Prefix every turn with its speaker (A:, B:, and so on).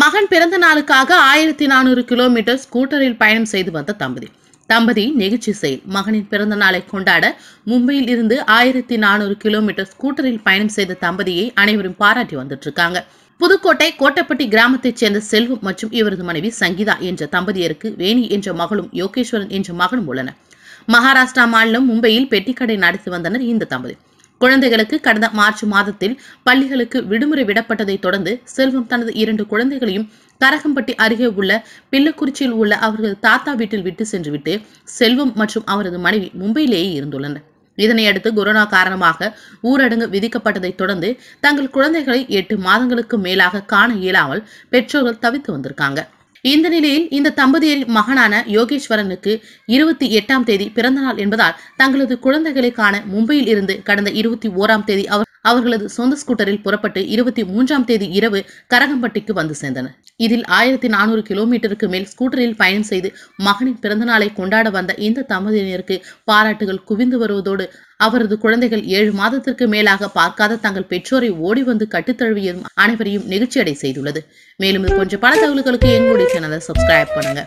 A: மகன் பிறந்த நாளுக்காக ஆயிரத்தி நானூறு கிலோமீட்டர் ஸ்கூட்டரில் பயணம் செய்து வந்த தம்பதி தம்பதி நெகிழ்ச்சி செயல் மகனின் பிறந்த நாளை கொண்டாட மும்பையில் இருந்து ஆயிரத்தி நானூறு கிலோமீட்டர் ஸ்கூட்டரில் பயணம் செய்த தம்பதியை அனைவரும் பாராட்டி வந்துட்டு இருக்காங்க புதுக்கோட்டை கோட்டப்பட்டி கிராமத்தைச் சேர்ந்த செல்வம் மற்றும் இவரது மனைவி சங்கீதா என்ற தம்பதியருக்கு வேணி என்ற மகளும் யோகேஸ்வரன் என்ற மகனும் உள்ளனர் மகாராஷ்டிரா மாநிலம் மும்பையில் பெட்டிக்கடை நடத்தி வந்தனர் இந்த தம்பதி குழந்தைகளுக்கு கடந்த மார்ச் மாதத்தில் பள்ளிகளுக்கு விடுமுறை விடப்பட்டதை தொடர்ந்து செல்வம் தனது இரண்டு குழந்தைகளையும் கரகம்பட்டி அருகே உள்ள பிள்ளக்குறிச்சியில் உள்ள அவரது தாத்தா வீட்டில் விட்டு சென்றுவிட்டு செல்வம் மற்றும் அவரது மனைவி மும்பையிலேயே இருந்துள்ளனர் இதனையடுத்து கொரோனா காரணமாக ஊரடங்கு விதிக்கப்பட்டதை தொடர்ந்து தங்கள் குழந்தைகளை எட்டு மாதங்களுக்கு மேலாக காண இயலாமல் பெற்றோர்கள் தவித்து வந்திருக்காங்க இந்த நிலையில் இந்த தம்பதியரின் மகனான யோகேஸ்வரனுக்கு இருபத்தி எட்டாம் தேதி பிறந்தநாள் என்பதால் தங்களது குழந்தைகளை காண மும்பையில் இருந்து கடந்த இருபத்தி ஓராம் தேதி அவர் அவர்களது சொந்த ஸ்கூட்டரில் புறப்பட்டு இருபத்தி மூன்றாம் தேதி இரவு கரகம்பட்டிக்கு வந்து சேர்ந்தனர் இதில் ஆயிரத்தி நானூறு கிலோமீட்டருக்கு மேல் ஸ்கூட்டரில் பயணம் செய்து மகனின் பிறந்தநாளை கொண்டாட வந்த இந்த தம்பதியினருக்கு பாராட்டுகள் குவிந்து வருவதோடு அவரது குழந்தைகள் ஏழு மாதத்திற்கு மேலாக பார்க்காத தங்கள் பெற்றோரை ஓடி வந்து கட்டித்தழுவியதும் அனைவரையும் நெகிழ்ச்சியடை செய்துள்ளது மேலும் இது போன்ற பல தகவல்களுக்கு எங்களுடைய சேனலை சப்ஸ்கிரைப் பண்ணுங்க